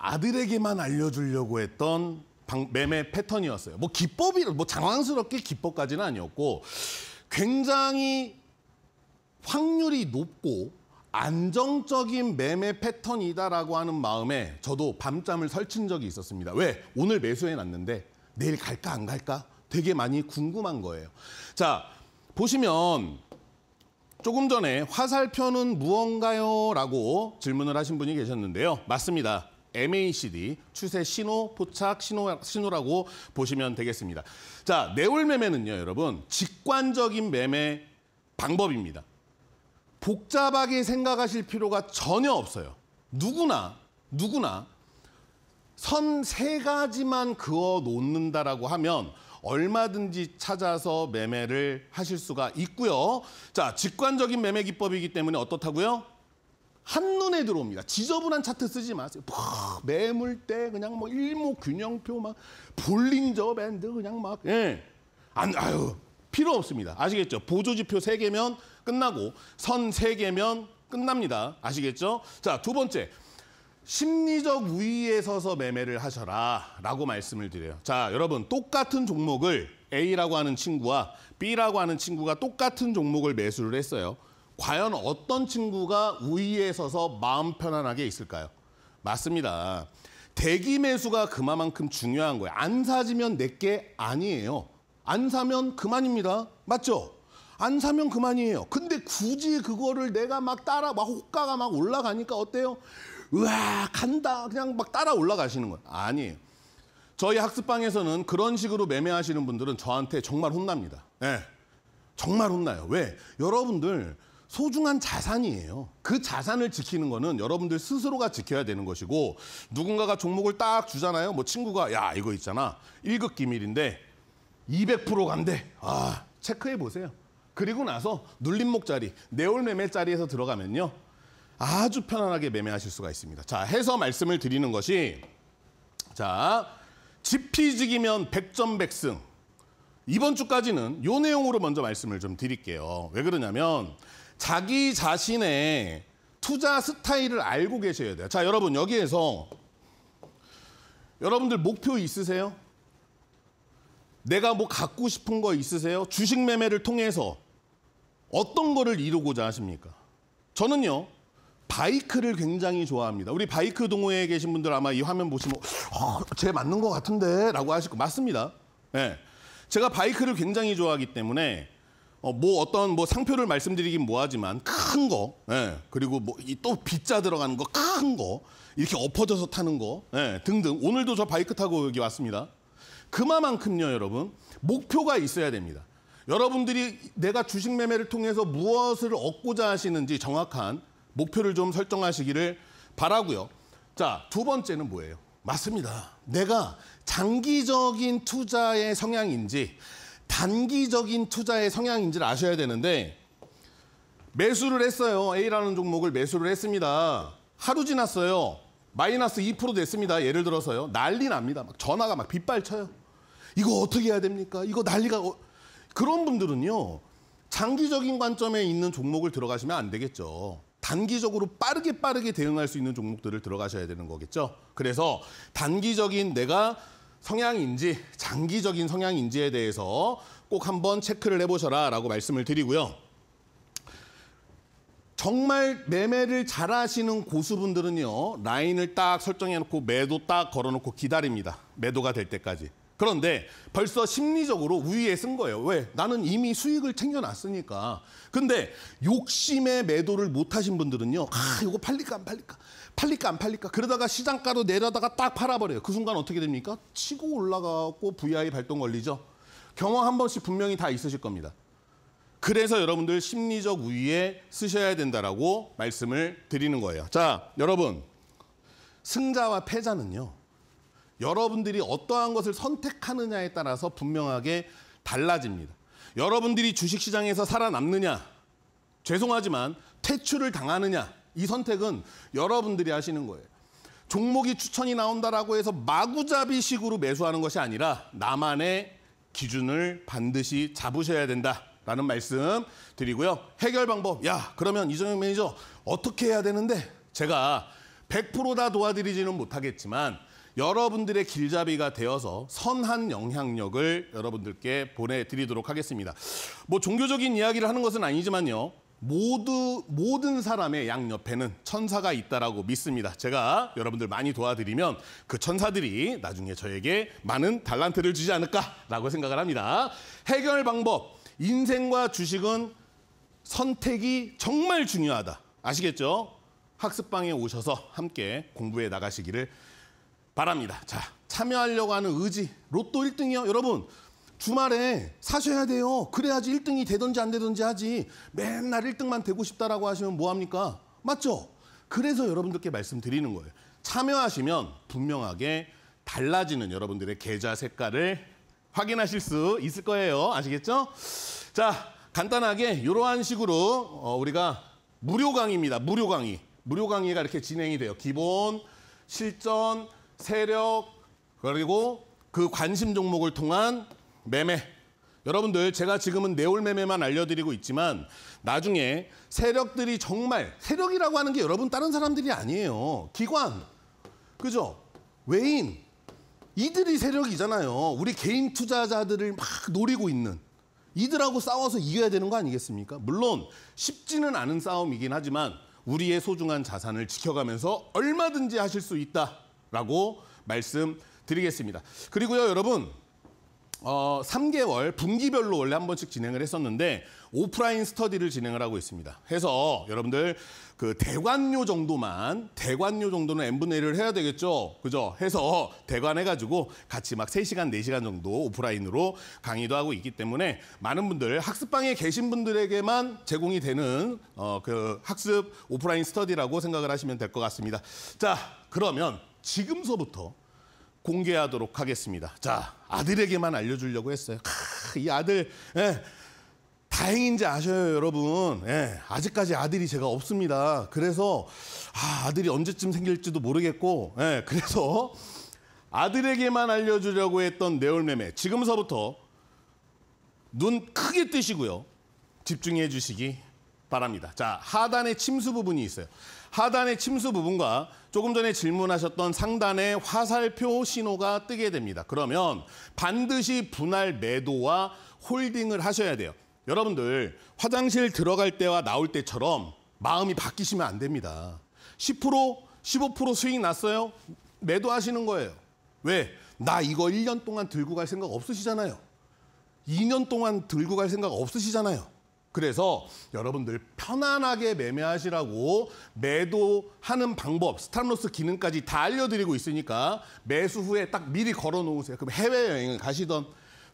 아들에게만 알려주려고 했던 매매 패턴이었어요. 뭐 기법이 뭐 장황스럽게 기법까지는 아니었고 굉장히 확률이 높고 안정적인 매매 패턴이다라고 하는 마음에 저도 밤잠을 설친 적이 있었습니다. 왜? 오늘 매수해 놨는데 내일 갈까 안 갈까? 되게 많이 궁금한 거예요. 자, 보시면 조금 전에 화살표는 무언가요? 라고 질문을 하신 분이 계셨는데요. 맞습니다. MACD 추세 신호 포착 신호, 신호라고 보시면 되겠습니다. 자, 내올 매매는요, 여러분. 직관적인 매매 방법입니다. 복잡하게 생각하실 필요가 전혀 없어요. 누구나 누구나 선 세 가지만 그어 놓는다라고 하면 얼마든지 찾아서 매매를 하실 수가 있고요. 자, 직관적인 매매 기법이기 때문에 어떻다고요? 한눈에 들어옵니다. 지저분한 차트 쓰지 마세요. 팍, 매물 때 그냥 뭐 일목균형표 막볼링저 밴드 그냥 막 예. 안 아유 필요 없습니다. 아시겠죠? 보조지표 세개면 끝나고 선 세개면 끝납니다. 아시겠죠? 자, 두 번째. 심리적 우위에 서서 매매를 하셔라 라고 말씀을 드려요. 자, 여러분 똑같은 종목을 A라고 하는 친구와 B라고 하는 친구가 똑같은 종목을 매수를 했어요. 과연 어떤 친구가 우위에 서서 마음 편안하게 있을까요? 맞습니다. 대기 매수가 그만큼 중요한 거예요. 안 사지면 내 게 아니에요. 안 사면 그만입니다. 맞죠? 안 사면 그만이에요. 근데 굳이 그거를 내가 막 따라 막 호가가 막 올라가니까 어때요? 으아 간다 그냥 막 따라 올라가시는 거예요. 아니에요. 저희 학습방에서는 그런 식으로 매매하시는 분들은 저한테 정말 혼납니다. 예. 네, 정말 혼나요. 왜? 여러분들 소중한 자산이에요. 그 자산을 지키는 거는 여러분들 스스로가 지켜야 되는 것이고 누군가가 종목을 딱 주잖아요. 뭐 친구가 야 이거 있잖아. 1급 기밀인데 200% 간대. 아 체크해 보세요. 그리고 나서 눌림목 자리, 네올 매매 자리에서 들어가면요. 아주 편안하게 매매하실 수가 있습니다. 자, 해서 말씀을 드리는 것이 자, 지피지기면 100점 100승. 이번 주까지는 요 내용으로 먼저 말씀을 좀 드릴게요. 왜 그러냐면 자기 자신의 투자 스타일을 알고 계셔야 돼요. 자, 여러분 여기에서 여러분들 목표 있으세요? 내가 뭐 갖고 싶은 거 있으세요? 주식 매매를 통해서 어떤 거를 이루고자 하십니까? 저는요. 바이크를 굉장히 좋아합니다. 우리 바이크 동호회에 계신 분들 아마 이 화면 보시면 어, 쟤 맞는 것 같은데 라고 하실 거 맞습니다. 네. 제가 바이크를 굉장히 좋아하기 때문에 어, 뭐 어떤 뭐 상표를 말씀드리긴 뭐하지만 큰 거, 예, 그리고 뭐또 빗자 들어가는 거 큰 거, 이렇게 엎어져서 타는 거 예, 등등. 오늘도 저 바이크 타고 여기 왔습니다. 그만큼요 마 여러분 목표가 있어야 됩니다. 여러분들이 내가 주식 매매를 통해서 무엇을 얻고자 하시는지 정확한 목표를 좀 설정하시기를 바라고요. 자, 두 번째는 뭐예요? 맞습니다. 내가 장기적인 투자의 성향인지 단기적인 투자의 성향인지를 아셔야 되는데 매수를 했어요. A라는 종목을 매수를 했습니다. 하루 지났어요. 마이너스 2% 됐습니다. 예를 들어서요. 난리 납니다. 막 전화가 막 빗발쳐요. 이거 어떻게 해야 됩니까? 이거 난리가 어... 그런 분들은요. 장기적인 관점에 있는 종목을 들어가시면 안 되겠죠. 단기적으로 빠르게 빠르게 대응할 수 있는 종목들을 들어가셔야 되는 거겠죠. 그래서 단기적인 내가 성향인지 장기적인 성향인지에 대해서 꼭 한번 체크를 해보셔라 라고 말씀을 드리고요. 정말 매매를 잘 하시는 고수분들은요. 라인을 딱 설정해놓고 매도 딱 걸어놓고 기다립니다. 매도가 될 때까지. 그런데 벌써 심리적으로 우위에 쓴 거예요. 왜? 나는 이미 수익을 챙겨놨으니까. 근데 욕심에 매도를 못하신 분들은요. 아, 이거 팔릴까 안 팔릴까. 팔릴까 안 팔릴까 그러다가 시장가로 내려다가 딱 팔아버려요. 그 순간 어떻게 됩니까? 치고 올라가고 VI 발동 걸리죠. 경험 한 번씩 분명히 다 있으실 겁니다. 그래서 여러분들 심리적 우위에 쓰셔야 된다라고 말씀을 드리는 거예요. 자, 여러분 승자와 패자는요. 여러분들이 어떠한 것을 선택하느냐에 따라서 분명하게 달라집니다. 여러분들이 주식시장에서 살아남느냐, 죄송하지만 퇴출을 당하느냐, 이 선택은 여러분들이 하시는 거예요. 종목이 추천이 나온다라고 해서 마구잡이식으로 매수하는 것이 아니라 나만의 기준을 반드시 잡으셔야 된다라는 말씀 드리고요. 해결 방법. 야, 그러면 이정현 매니저 어떻게 해야 되는데? 제가 100%다 도와드리지는 못하겠지만 여러분들의 길잡이가 되어서 선한 영향력을 여러분들께 보내드리도록 하겠습니다. 뭐 종교적인 이야기를 하는 것은 아니지만요. 모두 모든 사람의 양 옆에는 천사가 있다라고 믿습니다. 제가 여러분들 많이 도와드리면 그 천사들이 나중에 저에게 많은 달란트를 주지 않을까라고 생각을 합니다. 해결 방법 인생과 주식은 선택이 정말 중요하다. 아시겠죠? 학습방에 오셔서 함께 공부해 나가시기를 바랍니다. 자, 참여하려고 하는 의지 로또 1등이요. 여러분 주말에 사셔야 돼요. 그래야지 1등이 되든지 안 되든지 하지. 맨날 1등만 되고 싶다라고 하시면 뭐합니까? 맞죠? 그래서 여러분들께 말씀드리는 거예요. 참여하시면 분명하게 달라지는 여러분들의 계좌 색깔을 확인하실 수 있을 거예요. 아시겠죠? 자, 간단하게 이러한 식으로 어, 우리가 무료 강의입니다. 무료 강의. 무료 강의가 이렇게 진행이 돼요. 기본, 실전, 세력, 그리고 그 관심 종목을 통한 매매. 여러분들 제가 지금은 네올매매만 알려드리고 있지만 나중에 세력들이 정말 세력이라고 하는 게 여러분 다른 사람들이 아니에요. 기관, 그죠? 외인, 이들이 세력이잖아요. 우리 개인 투자자들을 막 노리고 있는 이들하고 싸워서 이겨야 되는 거 아니겠습니까? 물론 쉽지는 않은 싸움이긴 하지만 우리의 소중한 자산을 지켜가면서 얼마든지 하실 수 있다라고 말씀드리겠습니다. 그리고요 여러분 어, 3개월 분기별로 원래 한 번씩 진행을 했었는데 오프라인 스터디를 진행을 하고 있습니다. 해서 여러분들 그 대관료 정도만 대관료 정도는 n분의 1을 해야 되겠죠. 그죠? 해서 대관해가지고 같이 막 3시간, 4시간 정도 오프라인으로 강의도 하고 있기 때문에 많은 분들 학습방에 계신 분들에게만 제공이 되는 어, 그 학습 오프라인 스터디라고 생각을 하시면 될 것 같습니다. 자, 그러면 지금서부터 공개하도록 하겠습니다. 자, 아들에게만 알려주려고 했어요. 크, 이 아들, 예, 다행인지 아셔요, 여러분. 예, 아직까지 아들이 제가 없습니다. 그래서 아, 아들이 언제쯤 생길지도 모르겠고, 예, 그래서 아들에게만 알려주려고 했던 네올매매 지금서부터 눈 크게 뜨시고요. 집중해 주시기 바랍니다. 자, 하단에 침수 부분이 있어요. 하단의 침수 부분과 조금 전에 질문하셨던 상단의 화살표 신호가 뜨게 됩니다. 그러면 반드시 분할 매도와 홀딩을 하셔야 돼요. 여러분들 화장실 들어갈 때와 나올 때처럼 마음이 바뀌시면 안 됩니다. 10%, 15% 수익 났어요? 매도하시는 거예요. 왜? 나 이거 1년 동안 들고 갈 생각 없으시잖아요. 2년 동안 들고 갈 생각 없으시잖아요. 그래서 여러분들 편안하게 매매하시라고 매도하는 방법, 스탑로스 기능까지 다 알려드리고 있으니까 매수 후에 딱 미리 걸어놓으세요. 그럼 해외여행을 가시던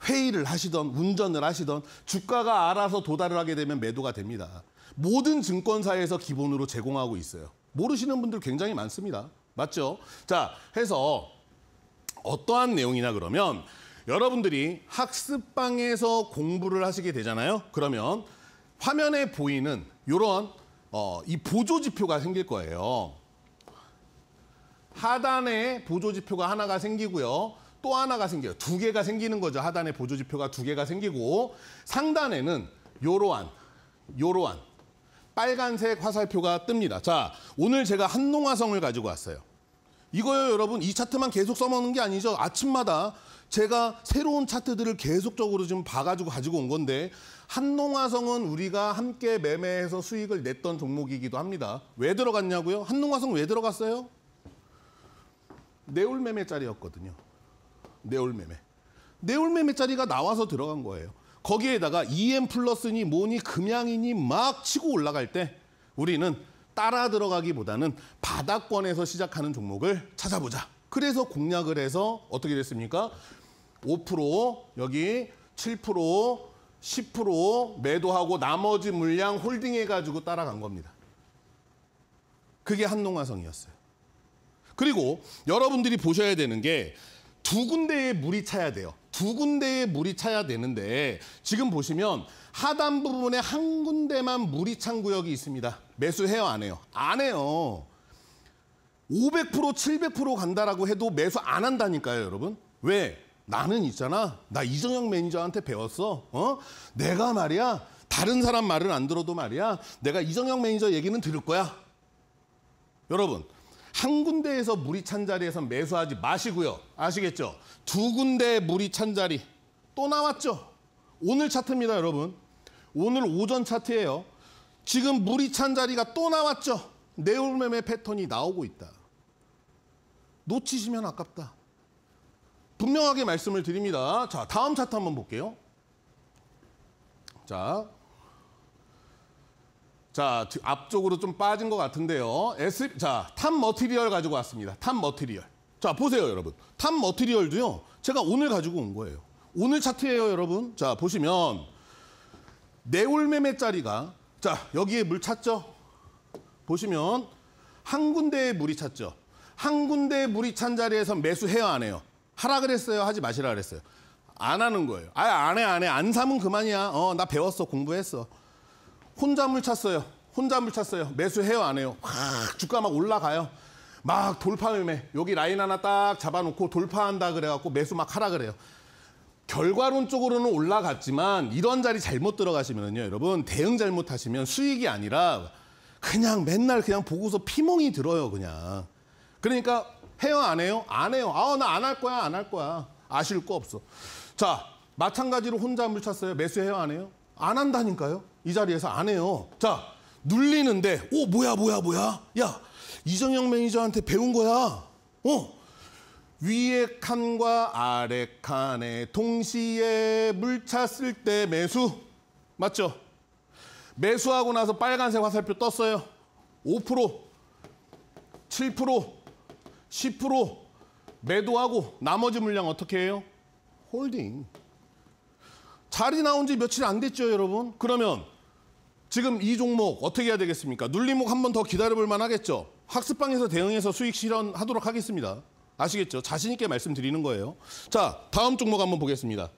회의를 하시던 운전을 하시던 주가가 알아서 도달을 하게 되면 매도가 됩니다. 모든 증권사에서 기본으로 제공하고 있어요. 모르시는 분들 굉장히 많습니다. 맞죠? 자, 해서 어떠한 내용이냐 그러면 여러분들이 학습방에서 공부를 하시게 되잖아요. 그러면 화면에 보이는 이런 어, 이 보조 지표가 생길 거예요. 하단에 보조 지표가 하나가 생기고요. 또 하나가 생겨요. 두 개가 생기는 거죠. 하단에 보조 지표가 두 개가 생기고 상단에는 요러한 요러한 빨간색 화살표가 뜹니다. 자, 오늘 제가 한농화성을 가지고 왔어요. 이거요, 여러분. 이 차트만 계속 써먹는 게 아니죠. 아침마다 제가 새로운 차트들을 계속적으로 좀 봐가지고 가지고 온 건데 한농화성은 우리가 함께 매매해서 수익을 냈던 종목이기도 합니다. 왜 들어갔냐고요? 한농화성 왜 들어갔어요? 내올 매매 짜리였거든요. 내올 매매. 내올 매매 짜리가 나와서 들어간 거예요. 거기에다가 EM 플러스니 뭐니 금양이니 막 치고 올라갈 때 우리는 따라 들어가기보다는 바닥권에서 시작하는 종목을 찾아보자. 그래서 공략을 해서 어떻게 됐습니까? 5% 여기 7% 10% 매도하고 나머지 물량 홀딩해가지고 따라간 겁니다. 그게 한농화성이었어요. 그리고 여러분들이 보셔야 되는 게 두 군데에 물이 차야 돼요. 두 군데에 물이 차야 되는데 지금 보시면 하단 부분에 한 군데만 물이 찬 구역이 있습니다. 매수해요? 안 해요? 안 해요. 500% 700% 간다라고 해도 매수 안 한다니까요, 여러분. 왜? 나는 있잖아. 나 이정영 매니저한테 배웠어. 어? 내가 말이야. 다른 사람 말을 안 들어도 말이야. 내가 이정영 매니저 얘기는 들을 거야. 여러분, 한 군데에서 물이 찬 자리에서 매수하지 마시고요. 아시겠죠? 두 군데 물이 찬 자리 또 나왔죠? 오늘 차트입니다, 여러분. 오늘 오전 차트예요. 지금 물이 찬 자리가 또 나왔죠? 내울 매매 패턴이 나오고 있다. 놓치시면 아깝다. 분명하게 말씀을 드립니다. 자, 다음 차트 한번 볼게요. 자, 자 앞쪽으로 좀 빠진 것 같은데요. S, 자, 탑 머티리얼 가지고 왔습니다. 탑 머티리얼. 자, 보세요, 여러분. 탑 머티리얼도요. 제가 오늘 가지고 온 거예요. 오늘 차트예요, 여러분. 자, 보시면 네올매매짜리가 자, 여기에 물 찼죠? 보시면 한 군데에 물이 찼죠? 한 군데 물이 찬 자리에서 매수해요, 안 해요? 하라 그랬어요, 하지 마시라 그랬어요. 안 하는 거예요. 아예 안 해, 안 해. 안 사면 그만이야. 어, 나 배웠어, 공부했어. 혼자 물 찼어요. 혼자 물 찼어요. 매수해요, 안 해요? 확 주가 막 올라가요. 막 돌파 매매. 여기 라인 하나 딱 잡아놓고 돌파한다 그래갖고 매수 막 하라 그래요. 결과론쪽으로는 올라갔지만 이런 자리 잘못 들어가시면요, 여러분 대응 잘못하시면 수익이 아니라 그냥 맨날 그냥 보고서 피멍이 들어요, 그냥. 그러니까 해요 안 해요? 안 해요. 아나 안 할 거야 안 할 거야. 아실 거 없어. 자 마찬가지로 혼자 물쳤어요 매수해요 안 해요? 안 한다니까요. 이 자리에서 안 해요. 자 눌리는데 오 뭐야 뭐야 뭐야 야 이정영 매니저한테 배운 거야. 어 위에 칸과 아래 칸에 동시에 물 찼을 때 매수 맞죠? 매수하고 나서 빨간색 화살표 떴어요. 5% 7% 10% 매도하고 나머지 물량 어떻게 해요? 홀딩. 자리 나온 지 며칠 안 됐죠, 여러분? 그러면 지금 이 종목 어떻게 해야 되겠습니까? 눌림목 한 번 더 기다려볼 만하겠죠? 학습방에서 대응해서 수익 실현하도록 하겠습니다. 아시겠죠? 자신 있게 말씀드리는 거예요. 자, 다음 종목 한 번 보겠습니다.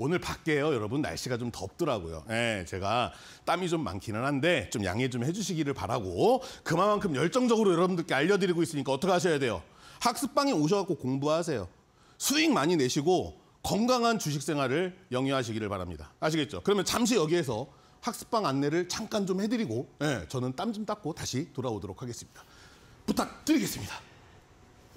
오늘 밖에요, 여러분. 날씨가 좀 덥더라고요. 예, 제가 땀이 좀 많기는 한데 좀 양해 좀 해주시기를 바라고 그만큼 열정적으로 여러분들께 알려드리고 있으니까 어떻게 하셔야 돼요? 학습방에 오셔갖고 공부하세요. 수익 많이 내시고 건강한 주식 생활을 영위하시기를 바랍니다. 아시겠죠? 그러면 잠시 여기에서 학습방 안내를 잠깐 좀 해드리고 예, 저는 땀 좀 닦고 다시 돌아오도록 하겠습니다. 부탁드리겠습니다.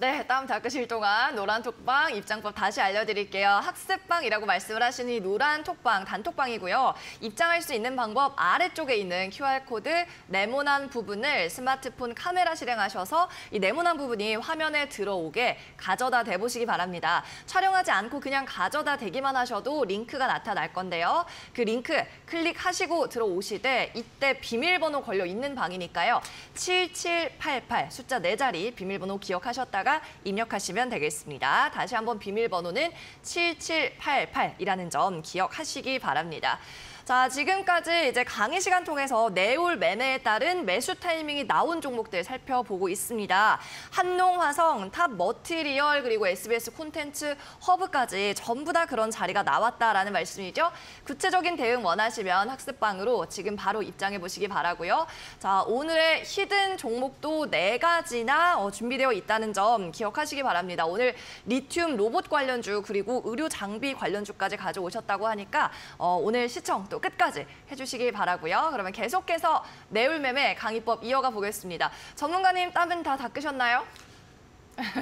네, 다음 닦으실 동안 노란 톡방 입장법 다시 알려드릴게요. 학습방이라고 말씀을 하시니 노란 톡방, 단톡방이고요. 입장할 수 있는 방법 아래쪽에 있는 QR코드 네모난 부분을 스마트폰 카메라 실행하셔서 이 네모난 부분이 화면에 들어오게 가져다 대보시기 바랍니다. 촬영하지 않고 그냥 가져다 대기만 하셔도 링크가 나타날 건데요. 그 링크 클릭하시고 들어오시되 이때 비밀번호 걸려 있는 방이니까요. 7788 숫자 네자리 비밀번호 기억하셨다가 번호가 입력하시면 되겠습니다. 다시 한번 비밀번호는 7788이라는 점 기억하시기 바랍니다. 자, 지금까지 이제 강의 시간 통해서 내올 매매에 따른 매수 타이밍이 나온 종목들 살펴보고 있습니다. 한농, 화성, 탑 머티리얼 그리고 SBS 콘텐츠 허브까지 전부 다 그런 자리가 나왔다라는 말씀이죠. 구체적인 대응 원하시면 학습방으로 지금 바로 입장해 보시기 바라고요. 자, 오늘의 히든 종목도 네 가지나 어, 준비되어 있다는 점 기억하시기 바랍니다. 오늘 리튬 로봇 관련주 그리고 의료 장비 관련주까지 가져오셨다고 하니까 어, 오늘 시청 또 끝까지 해주시길 바라고요. 그러면 계속해서 내울매매 강의법 이어가 보겠습니다. 전문가님 땀은 다 닦으셨나요?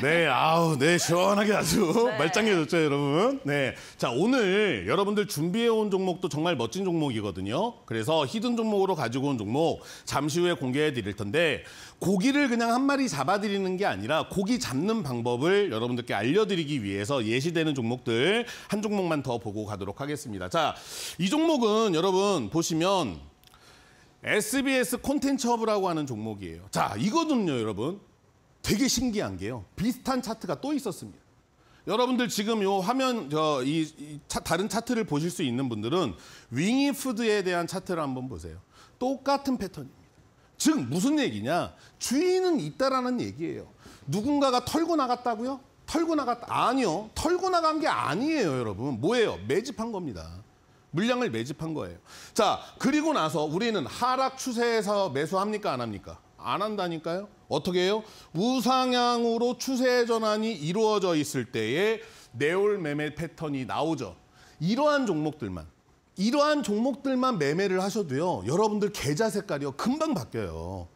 네, 아우, 네, 시원하게 아주 네. 말짱해졌죠, 여러분. 네. 자, 오늘 여러분들 준비해온 종목도 정말 멋진 종목이거든요. 그래서 히든 종목으로 가지고 온 종목 잠시 후에 공개해 드릴 텐데, 고기를 그냥 한 마리 잡아드리는 게 아니라 고기 잡는 방법을 여러분들께 알려드리기 위해서 예시되는 종목들 한 종목만 더 보고 가도록 하겠습니다. 자, 이 종목은 여러분 보시면 SBS 콘텐츠 허브라고 하는 종목이에요. 자, 이거든요, 여러분. 되게 신기한 게요. 비슷한 차트가 또 있었습니다. 여러분들 지금 요 화면 저이 이 차, 다른 차트를 보실 수 있는 분들은 윙이푸드에 대한 차트를 한번 보세요. 똑같은 패턴입니다. 즉 무슨 얘기냐? 주인은 있다라는 얘기예요. 누군가가 털고 나갔다고요? 털고 나갔다 아니요. 털고 나간 게 아니에요, 여러분. 뭐예요? 매집한 겁니다. 물량을 매집한 거예요. 자, 그리고 나서 우리는 하락 추세에서 매수합니까? 안 합니까? 안 한다니까요. 어떻게 해요? 우상향으로 추세 전환이 이루어져 있을 때에 내올 매매 패턴이 나오죠. 이러한 종목들만 이러한 종목들만 매매를 하셔도요. 여러분들 계좌 색깔이요. 금방 바뀌어요.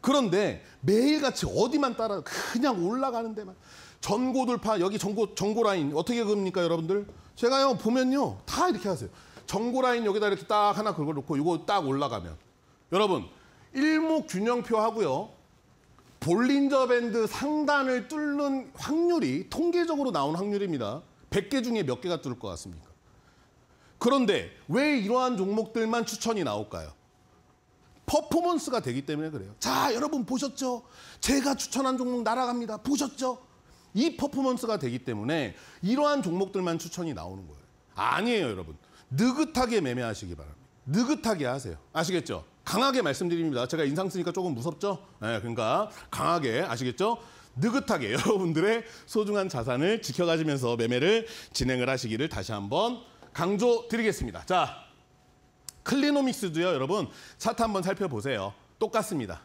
그런데 매일같이 어디만 따라 그냥 올라가는 데만 전고 돌파 여기 전고 전고 라인 어떻게 그 긁니까 여러분들? 제가요 보면요. 다 이렇게 하세요. 전고 라인 여기다 이렇게 딱 하나 그걸 놓고 이거 딱 올라가면 여러분 일목균형표 하고요. 볼린저 밴드 상단을 뚫는 확률이 통계적으로 나온 확률입니다. 100개 중에 몇 개가 뚫을 것 같습니까? 그런데 왜 이러한 종목들만 추천이 나올까요? 퍼포먼스가 되기 때문에 그래요. 자, 여러분 보셨죠? 제가 추천한 종목 날아갑니다. 보셨죠? 이 퍼포먼스가 되기 때문에 이러한 종목들만 추천이 나오는 거예요. 아니에요, 여러분. 느긋하게 매매하시기 바랍니다. 느긋하게 하세요. 아시겠죠? 강하게 말씀드립니다. 제가 인상 쓰니까 조금 무섭죠? 네, 그러니까 강하게 아시겠죠? 느긋하게 여러분들의 소중한 자산을 지켜가시면서 매매를 진행을 하시기를 다시 한번 강조드리겠습니다. 자, 클리노믹스도요, 여러분 차트 한번 살펴보세요. 똑같습니다.